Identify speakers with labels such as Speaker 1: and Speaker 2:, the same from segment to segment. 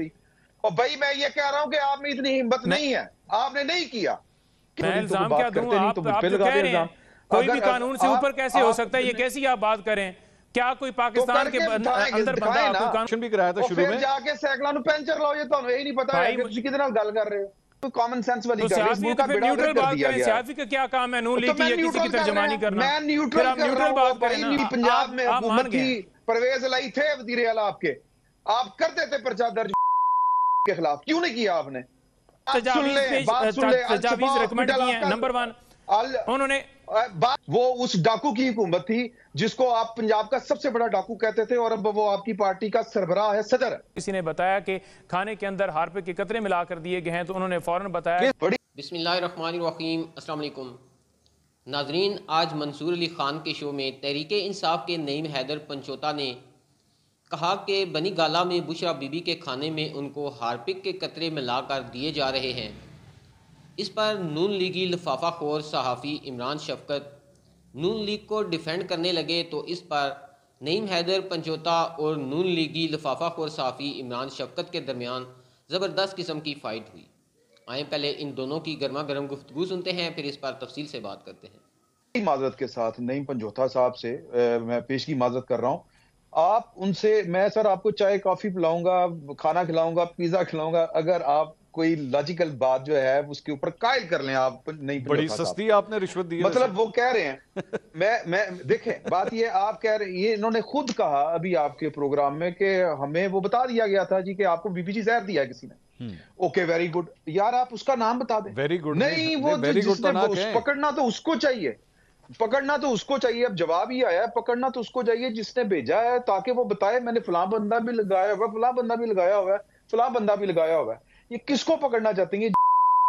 Speaker 1: सकती और भाई मैं ये कह रहा हूँ कि आप में इतनी हिम्मत नहीं है आपने नहीं किया तो तो कोई भी कानून से ऊपर कैसे हो सकता है ये
Speaker 2: कैसी आप बात करें क्या कोई पाकिस्तान तो के अंदर बंदा आपको कानून भी कराया था शुरू में जाके
Speaker 1: सैकड़ा ਨੂੰ लाओ ये तो यही नहीं पता है कि कितना गल कर रहे हो आप करते थे पर्चा दर्ज आपके खिलाफ क्यों नहीं किया आपने नंबर तो वन उन्होंने वो उस डाकू की हुकूमत थी जिसको आप पंजाब का सबसे बड़ा डाकू कहते थे और अब वो आपकी पार्टी का सरबराह है सदर
Speaker 2: किसी ने बताया कि
Speaker 3: खाने के अंदर हारपे के कतरे मिला कर दिए गए हैं तो उन्होंने फौरन बताया बिस्मिल्लाम असलम नाजरीन आज मंसूर अली खान के शो में तहरीक इंसाफ के नईम हैदर पंचोता ने कहा कि बनी गाला में बुशरा बीबी के खाने में उनको हारपिक के कतरे मिलाकर दिए जा रहे हैं इस पर नून लीगी लफाफा खोर सहाफ़ी इमरान शफकत नून लीग को डिफेंड करने लगे तो इस पर नईम हैदर पंचोता और नून लीगी लफाफा खोर सहाफ़ी इमरान शफकत के दरमियान ज़बरदस्त किस्म की फ़ाइट हुई आए पहले इन दोनों की गर्मा गर्म गुफ्तु सुनते हैं फिर इस पर तफसील से बात करते
Speaker 1: हैं माजरत के साथ नईम पंजोता साहब से आ, मैं की माजरत कर रहा हूँ आप उनसे मैं सर आपको चाय कॉफी पिलाऊंगा खाना खिलाऊंगा पिज्जा खिलाऊंगा अगर आप कोई लॉजिकल बात जो है उसके ऊपर कायल कर लें आप नहीं बड़ी सस्ती आप। आपने रिश्वत दी मतलब वो कह रहे हैं मैं मैं देखें बात ये आप कह रहे ये इन्होंने खुद कहा अभी आपके प्रोग्राम में कि हमें वो बता दिया गया था जी कि आपको बीपीजी जहर दिया किसी ने ओके वेरी गुड यार आप उसका नाम बता दें वेरी गुड नहीं, नहीं वो तो वेरी गुड पकड़ना तो उसको चाहिए पकड़ना तो उसको चाहिए अब जवाब ही आया पकड़ना तो उसको चाहिए जिसने भेजा है ताकि वो बताए मैंने फला बंदा भी लगाया हुआ फला बंदा भी लगाया हुआ है फला बंदा भी लगाया हुआ है ये किसको पकड़ना चाहते हैं ये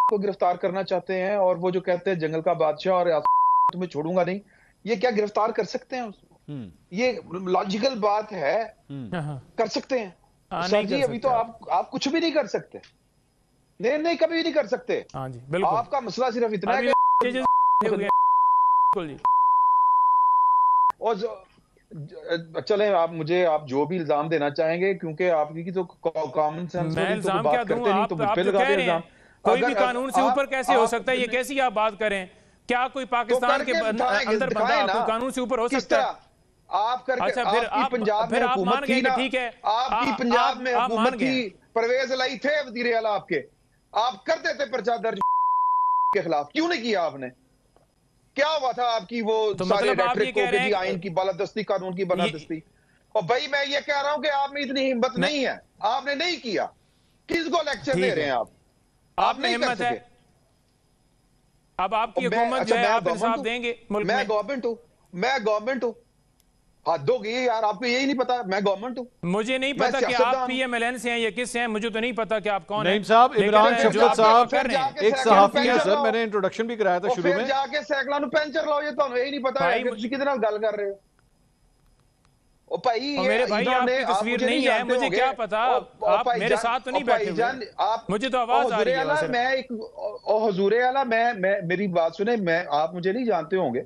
Speaker 1: को गिरफ्तार करना चाहते हैं और वो जो कहते हैं जंगल का बादशाह और तुम्हें छोड़ूंगा नहीं ये क्या गिरफ्तार कर सकते हैं उसको हम्म। ये लॉजिकल बात है हम्म। हाँ, हाँ। कर सकते हैं सर जी अभी तो आप आप कुछ भी नहीं कर सकते नहीं नहीं कभी भी नहीं कर सकते हाँ जी आपका मसला सिर्फ इतना
Speaker 2: है और
Speaker 1: चले आप मुझे आप जो भी इल्जाम देना चाहेंगे क्योंकि आपकी तो कॉमन सेंस मैं तो इल्जाम क्या दूं आप, तो आप जो कह रहे हैं कोई भी कानून से ऊपर कैसे हो
Speaker 2: सकता है ये कैसी आप बात करें क्या कोई पाकिस्तान तो के अंदर बंदा कानून से ऊपर हो सकता है
Speaker 1: आप करके अच्छा, फिर आप पंजाब फिर आप की गए ठीक है आपकी पंजाब में हुकूमत की परवेज लाई थे वजीर आला आपके आप करते थे प्रचार दर्ज के खिलाफ क्यों नहीं किया आपने क्या हुआ था आपकी वो तो सारे मतलब आप को कह रहे की बालादस्ती कानून की बालादस्ती और भाई मैं ये कह रहा हूं कि आप में इतनी हिम्मत नहीं है आपने नहीं किया किसको लेक्चर दे रहे हैं आप नहीं हिम्मत है अब आपकी हुकूमत अच्छा, जो है आप इंसाफ देंगे मैं गवर्नमेंट हूं मैं गवर्नमेंट हूं यार आपको यही नहीं पता मैं गवर्नमेंट हूँ मुझे नहीं पता कि आप
Speaker 2: पीएमएलएन से हैं या किस हैं मुझे तो नहीं पता कि आप कौन साहब इमरान शफकत साहब एक सहाफी है सर मैंने
Speaker 1: इंट्रोडक्शन भी
Speaker 4: कराया था शुरू में जाके
Speaker 1: सैकड़ा तो ओ भाई मेरे भाई आपकी तस्वीर नहीं है मुझे क्या पता आप मेरे साथ तो नहीं बैठे आप मुझे तो आवाज आ रही है मैं एक मैं मैं मेरी बात सुने मैं आप मुझे नहीं जानते होंगे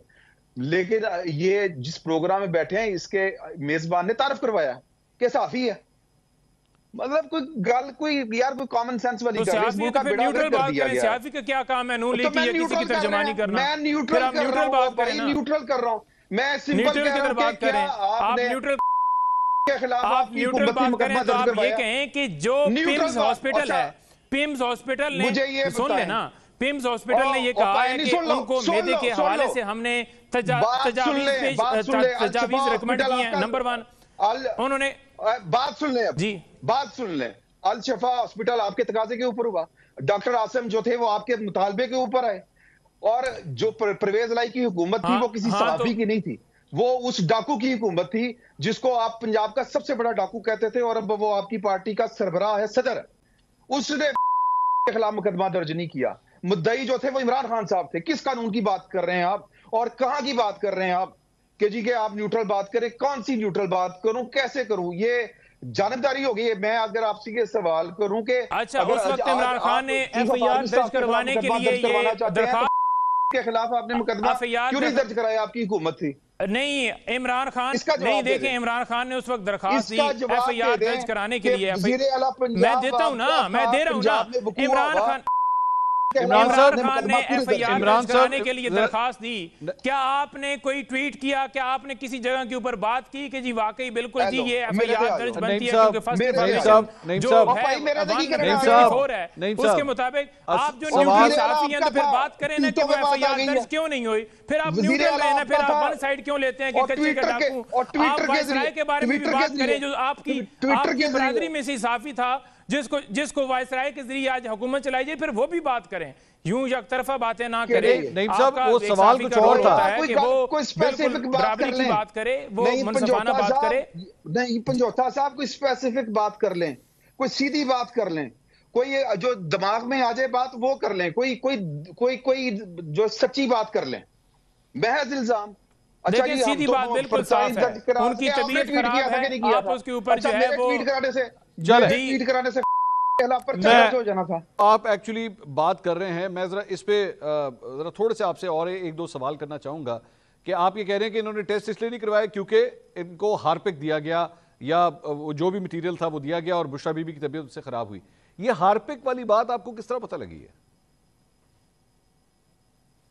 Speaker 1: लेकिन ये जिस प्रोग्राम में बैठे हैं इसके मेजबान ने तारफ करवाया के साफी है मतलब कोई गल कोई यार कोई कॉमन सेंस वाली तो गल तो का न्यूट्रल बात कर दिया गया सियासी
Speaker 2: का क्या काम है नो तो लीग की किसी की
Speaker 1: तर्जमानी करना मैं न्यूट्रल कर रहा हूं भाई न्यूट्रल कर रहा हूं मैं सिंपल कह रहा हूं कि आप न्यूट्रल
Speaker 2: के खिलाफ आप न्यूट्रल बात करें तो आप ये कहें कि जो पिम्स अच्छा। हॉस्पिटल है पिम्स हॉस्पिटल ने सुन लेना पिम्स हॉस्पिटल ने ये कहा है कि उनको मेदे के हवाले से हमने तजावीज रिकमेंड की नंबर
Speaker 1: वन उन्होंने बात सुन लें जी बात सुन ले अल शफा हॉस्पिटल आपके तकाजे के ऊपर हुआ डॉक्टर आसम जो थे वो आपके मुतालबे के ऊपर आए और जो परवेज लाई की हुकूमत थी हाँ, वो किसी हाँ, तो- की नहीं थी वो उस डाकू की हुकूमत थी जिसको आप पंजाब का सबसे बड़ा डाकू कहते थे और अब वो आपकी पार्टी का सरबराह है सदर उसने के खिलाफ मुकदमा दर्ज नहीं किया मुद्दई जो थे वो इमरान खान साहब थे किस कानून की बात कर रहे हैं आप और कहां की बात कर रहे हैं आप कि जी के आप न्यूट्रल बात करें कौन सी न्यूट्रल बात करूं कैसे करूं ये जानबदारी होगी मैं अगर आपसे ये सवाल करूं कि अच्छा उस वक्त इमरान खान ने एफआईआर दर्ज करवाने के लिए ये दरखास्त के खिलाफ आपने मुकदमा क्यों नहीं दर्ज कराया आपकी हुकूमत थी नहीं इमरान खान नहीं देखें इमरान
Speaker 2: खान ने उस वक्त दरखास्त दी एफआईआर दर्ज कराने के लिए मैं देता हूँ ना मैं दे रहा हूँ ना इमरान खान इमरान सर ने एफआईआर दर्ज कराने के लिए दरखास्त दी क्या आपने कोई ट्वीट किया क्या आपने किसी जगह के ऊपर बात की कि जी वाकई बिल्कुल जी ये एफआईआर दर्ज बनती है उसके मुताबिक आप जो न्यूट्रल तो फिर बात करें ना कि वो एफआईआर दर्ज क्यों नहीं हुई फिर आप न्यूट्रल रहे फिर आप वन साइड क्यों लेते हैं कि कच्चे के बारे में बात करें जो आपकी बरादरी में से साफी था जिसको जिसको राय के जरिए आज हुकूमत चलाई जाए फिर वो भी बात करें यूं एक तरफा बातें ना करे नहीं सब वो सवाल कुछ और था कोई
Speaker 1: कोई स्पेसिफिक बात कर लें बात करे वो मनसबाना बात करे नहीं पंजोता साहब कोई स्पेसिफिक बात कर लें कोई सीधी बात कर लें कोई जो दिमाग में आ जाए बात वो कर लें कोई कोई कोई कोई जो सच्ची बात कर लें महज इल्जाम अच्छा सीधी तो बात बिल्कुल साफ है उनकी तबीयत खराब है आप उसके ऊपर अच्छा, जो है वो ट्वीट कराने से मैं
Speaker 4: आप एक्चुअली बात कर रहे हैं मैं जरा इस पे जरा थोड़े से आपसे और एक दो सवाल करना चाहूंगा कि आप ये कह रहे हैं कि इन्होंने टेस्ट इसलिए नहीं करवाया क्योंकि इनको हार्पिक दिया गया या जो भी मटेरियल था वो दिया गया और बुशा बीबी की तबीयत उससे खराब हुई ये हार्पिक वाली बात आपको किस तरह पता लगी है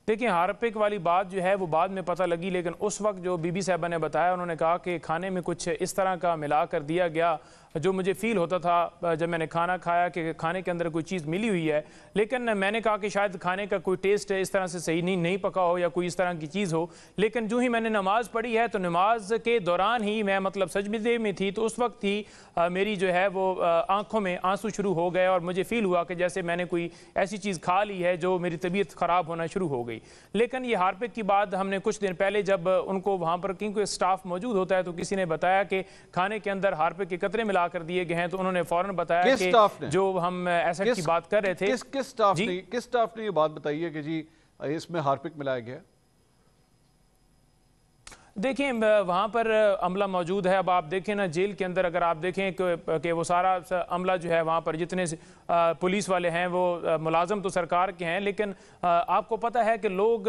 Speaker 2: देखिए हारपिक वाली बात जो है वो बाद में पता लगी लेकिन उस वक्त जो बीबी साहबा ने बताया उन्होंने कहा कि खाने में कुछ इस तरह का मिला कर दिया गया जो मुझे फ़ील होता था जब मैंने खाना खाया कि खाने के अंदर कोई चीज़ मिली हुई है लेकिन मैंने कहा कि शायद खाने का कोई टेस्ट इस तरह से सही नहीं नहीं पका हो या कोई इस तरह की चीज़ हो लेकिन जो ही मैंने नमाज़ पढ़ी है तो नमाज के दौरान ही मैं मतलब सजमदे में थी तो उस वक्त ही मेरी जो है वो आँखों में आंसू शुरू हो गए और मुझे फ़ील हुआ कि जैसे मैंने कोई ऐसी चीज़ खा ली है जो मेरी तबीयत ख़राब होना शुरू हो गई गई लेकिन ये हारपिक की बात हमने कुछ दिन पहले जब उनको वहाँ पर क्योंकि स्टाफ मौजूद होता है तो किसी ने बताया कि खाने के अंदर हारपिक के कतरे मिला कर दिए गए हैं तो उन्होंने फौरन बताया कि जो हम एसेट की बात कर रहे थे किस
Speaker 4: किस स्टाफ ने किस स्टाफ ने ये बात बताई है कि जी इसमें हारपिक मिलाया गया है
Speaker 2: देखिए वहाँ पर अमला मौजूद है अब आप देखें ना जेल के अंदर अगर आप देखें कि वो सारा अमला जो है वहाँ पर जितने पुलिस वाले हैं वो मुलाजम तो सरकार के हैं लेकिन आपको पता है कि लोग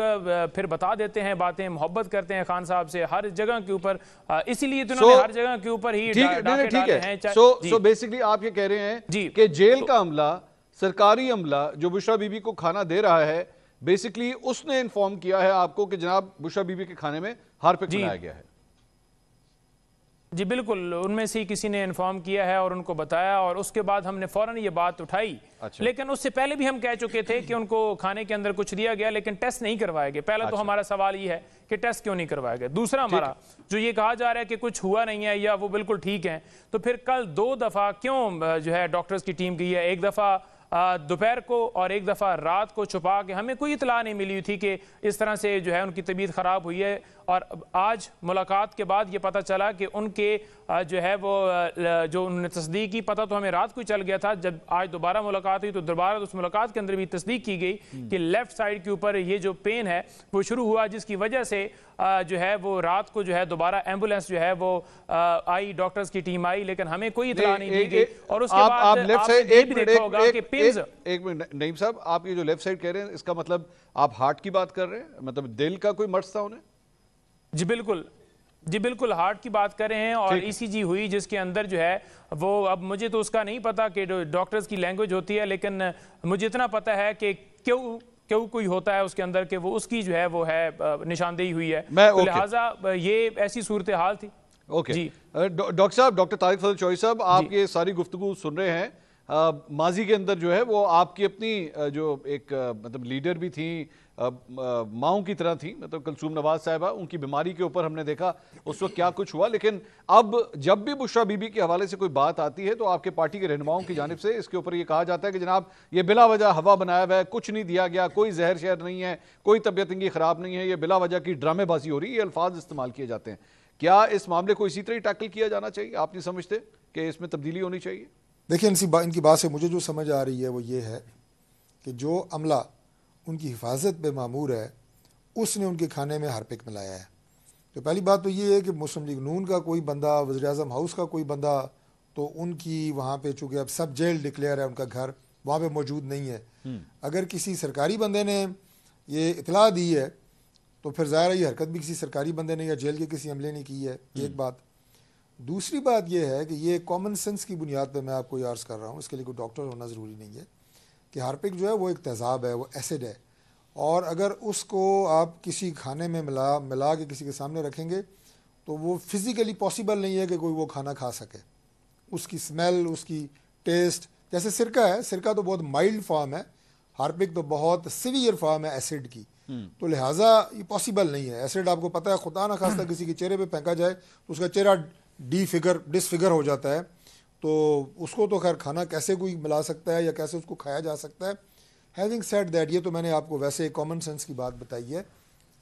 Speaker 2: फिर बता देते हैं बातें मोहब्बत करते हैं खान साहब से हर जगह के ऊपर इसीलिए तो so, हर जगह के ऊपर ही ठीक है सो सो
Speaker 4: बेसिकली आप ये कह रहे हैं जी कि जेल का अमला सरकारी अमला जो बुशा बीबी को खाना दे रहा है बेसिकली उसने इन्फॉर्म किया है आपको कि जनाब बुशा बीबी के खाने में हार्पिक बनाया गया है
Speaker 2: जी बिल्कुल उनमें से ही किसी ने इन्फॉर्म किया है और उनको बताया और उसके बाद हमने फौरन ये बात उठाई अच्छा। लेकिन उससे पहले भी हम कह चुके थे कि उनको खाने के अंदर कुछ दिया गया लेकिन टेस्ट नहीं करवाया गया पहला तो अच्छा। तो हमारा सवाल ये है कि टेस्ट क्यों नहीं करवाया गया दूसरा हमारा जो ये कहा जा रहा है कि कुछ हुआ नहीं है या वो बिल्कुल ठीक है तो फिर कल दो दफ़ा क्यों जो है डॉक्टर्स की टीम गई है एक दफ़ा दोपहर को और एक दफ़ा रात को छुपा के हमें कोई इतला नहीं मिली थी कि इस तरह से जो है उनकी तबीयत ख़राब हुई है और आज मुलाकात के बाद ये पता चला कि उनके जो है वो जो उन्होंने तस्दीक की पता तो हमें रात को ही चल गया था जब आज दोबारा मुलाकात हुई तो दोबारा उस मुलाकात के अंदर भी तस्दीक की गई हम्म। कि लेफ़्ट साइड के ऊपर ये जो पेन है वो शुरू हुआ जिसकी वजह से जो है वो रात को जो है दोबारा एम्बुलेंस जो है वो आई डॉक्टर्स की टीम आई लेकिन हमें कोई इतला नहीं दी गई और उसके बाद आप एक देखा होगा कि
Speaker 4: एक, मिनट नईम साहब आप ये जो लेफ्ट साइड कह रहे हैं इसका मतलब आप हार्ट की
Speaker 2: बात कर रहे हैं मतलब दिल का कोई मर्ज था उन्हें जी बिल्कुल जी बिल्कुल हार्ट की बात कर रहे हैं और ईसीजी e हुई जिसके अंदर जो है वो अब मुझे तो उसका नहीं पता कि डॉक्टर्स की लैंग्वेज होती है लेकिन मुझे इतना पता है कि क्यों क्यों कोई होता है उसके अंदर के वो उसकी जो है वो है निशानदेही हुई है तो लिहाजा ये ऐसी सूरत हाल थी
Speaker 4: ओके जी डॉक्टर साहब डॉक्टर तारिक फजल चौहरी साहब आप ये सारी गुफ्तु सुन रहे हैं माजी के अंदर जो है वो आपकी अपनी जो एक मतलब लीडर भी थी माओ की तरह थी मतलब कलसूम नवाज साहबा उनकी बीमारी के ऊपर हमने देखा उस वक्त क्या कुछ हुआ लेकिन अब जब भी बुशरा बीबी के हवाले से कोई बात आती है तो आपके पार्टी के रहनुमाओं की जानब से इसके ऊपर ये कहा जाता है कि जनाब ये बिला वजह हवा बनाया हुआ है कुछ नहीं दिया गया कोई जहर शहर नहीं है कोई तबियत इनकी ख़राब नहीं है ये बिला वजह की ड्रामेबाजी हो रही है ये अल्फाज इस्तेमाल किए जाते हैं क्या इस मामले को इसी तरह टैकल किया जाना चाहिए आप नहीं समझते कि इसमें तब्दीली होनी चाहिए
Speaker 5: देखिए इनसी बा, इनकी बात से मुझे जो समझ आ रही है वो ये है कि जो अमला उनकी हिफाजत पे मामूर है उसने उनके खाने में हरपिक मिलाया है तो पहली बात तो ये है कि मुस्लिम लीग नून का कोई बंदा वजी अजम हाउस का कोई बंदा तो उनकी वहाँ पे चूँकि अब सब जेल डिक्लेयर है उनका घर वहाँ पे मौजूद नहीं है हम्म। अगर किसी सरकारी बंदे ने ये इतला दी है तो फिर ज़ाहिर है ये हरकत भी किसी सरकारी बंदे ने या जेल के किसी अमले ने की है हम्म। एक बात दूसरी बात यह है कि ये कॉमन सेंस की बुनियाद पर मैं आपको यार्स कर रहा हूँ इसके लिए कोई डॉक्टर होना ज़रूरी नहीं है कि हारपिक जो है वो एक तेज़ाब है वो एसिड है और अगर उसको आप किसी खाने में मिला मिला के किसी के सामने रखेंगे तो वो फिज़िकली पॉसिबल नहीं है कि कोई वो खाना खा सके उसकी स्मेल उसकी टेस्ट जैसे सिरका है सिरका तो बहुत माइल्ड फॉर्म है हार्पिक तो बहुत सीवियर फॉर्म है एसिड की हम्म। तो लिहाजा ये पॉसिबल नहीं है एसिड आपको पता है खुदा ना खासा किसी के चेहरे पे फेंका जाए तो उसका चेहरा डी फिगर डिसफिगर हो जाता है तो उसको तो खैर खाना कैसे कोई मिला सकता है या कैसे उसको खाया जा सकता है हैविंग सेट दैट ये तो मैंने आपको वैसे कॉमन सेंस की बात बताई है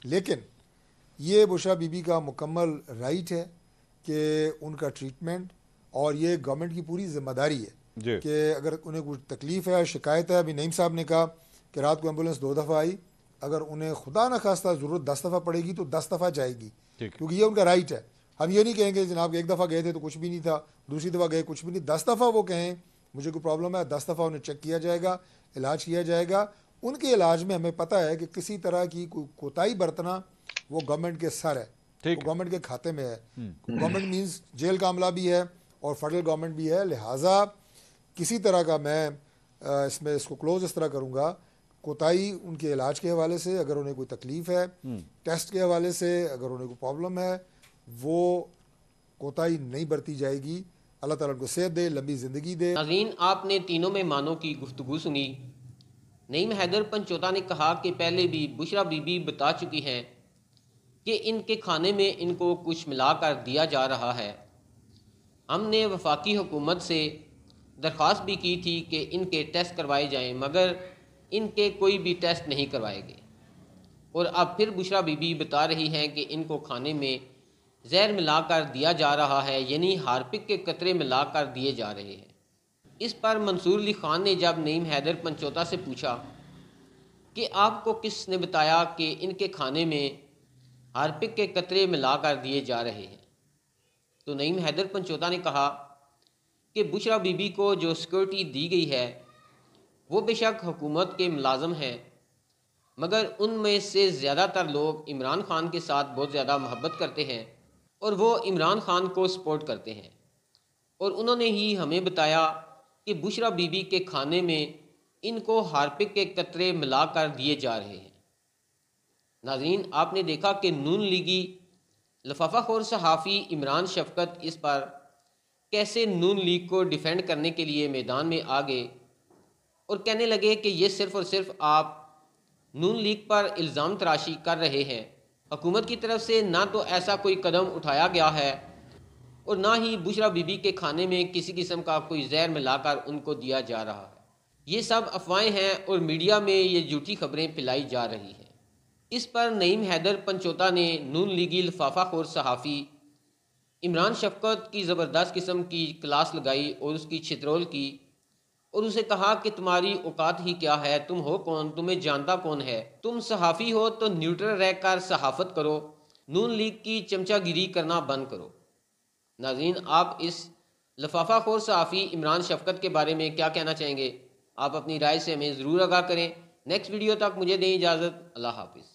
Speaker 5: लेकिन ये बुशा बीबी का मुकम्मल राइट है कि उनका ट्रीटमेंट और ये गवर्नमेंट की पूरी जिम्मेदारी है कि अगर उन्हें कुछ तकलीफ़ है शिकायत है अभी नईम साहब ने कहा कि रात को एम्बुलेंस दो दफ़ा आई अगर उन्हें खुदा न खास्ता ज़रूरत दस दफ़ा पड़ेगी तो दस दफ़ा जाएगी क्योंकि ये उनका राइट है हम ये नहीं कहेंगे जनाब एक दफ़ा गए थे तो कुछ भी नहीं था दूसरी दफ़ा गए कुछ भी नहीं दस दफ़ा वो कहें मुझे कोई प्रॉब्लम है दस दफ़ा उन्हें चेक किया जाएगा इलाज किया जाएगा उनके इलाज में हमें पता है कि किसी तरह की कोई कोताही बरतना वो गवर्नमेंट के सर है ठीक गवर्नमेंट के खाते में है गवर्नमेंट हम्म। मीन्स जेल का अमला भी है और फेडरल गवर्नमेंट भी है लिहाजा किसी तरह का मैं इसमें इसको क्लोज इस तरह करूँगा कोताही उनके इलाज के हवाले से अगर उन्हें कोई तकलीफ़ है टेस्ट हम्म। के हवाले से अगर उन्हें कोई प्रॉब्लम है वो कोताही नहीं बरती जाएगी अल्लाह ताला उनको सेहत दे लंबी ज़िंदगी
Speaker 3: दे नाजीन आपने तीनों मेहमानों की गुफ्तु सुनी नईम हैदर पंचोता ने कहा कि पहले भी बुशरा बीबी बता चुकी हैं कि इनके खाने में इनको कुछ मिलाकर दिया जा रहा है हमने वफाकी हुकूमत से दरख्वास्त भी की थी कि इनके टेस्ट करवाए जाएं मगर इनके कोई भी टेस्ट नहीं करवाए गए और अब फिर बुशरा बीबी बता रही हैं कि इनको खाने में जहर मिलाकर दिया जा रहा है यानी हार्पिक के कतरे मिलाकर दिए जा रहे हैं इस पर मंसूर अली ख़ान ने जब नईम हैदर पंचोता से पूछा कि आपको किसने बताया कि इनके खाने में हार्पिक के कतरे मिलाकर दिए जा रहे हैं तो नईम हैदर पंचोता ने कहा कि बुशरा बीबी को जो सिक्योरिटी दी गई है वो बेशक हुकूमत के मुलाजम हैं मगर उनमें से ज़्यादातर लोग इमरान खान के साथ बहुत ज़्यादा मोहब्बत करते हैं और वो इमरान खान को सपोर्ट करते हैं और उन्होंने ही हमें बताया कि बुशरा बीबी के खाने में इनको हारपिक के कतरे मिलाकर दिए जा रहे हैं नाजरीन आपने देखा कि नून लीगी लफाफा खोर सहाफ़ी इमरान शफकत इस पर कैसे नून लीग को डिफेंड करने के लिए मैदान में आ गए और कहने लगे कि ये सिर्फ़ और सिर्फ आप नून लीग पर इल्ज़ाम तराशी कर रहे हैं हुकूमत की तरफ से ना तो ऐसा कोई कदम उठाया गया है और ना ही बुशरा बीबी के खाने में किसी किस्म का कोई जहर मिलाकर उनको दिया जा रहा है ये सब अफवाहें हैं और मीडिया में ये झूठी खबरें फैलाई जा रही हैं इस पर नईम हैदर पंचोता ने नून लीगी खोर सहाफ़ी इमरान शफकत की ज़बरदस्त किस्म की क्लास लगाई और उसकी छितरोल की और उसे कहा कि तुम्हारी औकात ही क्या है तुम हो कौन तुम्हें जानता कौन है तुम सहाफ़ी हो तो न्यूट्रल रहकर सहाफत करो नून लीग की चमचागिरी करना बंद करो नाजीन आप इस लफाफा खोर सहाफ़ी इमरान शफकत के बारे में क्या कहना चाहेंगे आप अपनी राय से हमें ज़रूर आगाह करें नेक्स्ट वीडियो तक मुझे दें इजाज़त अल्लाह हाफिज़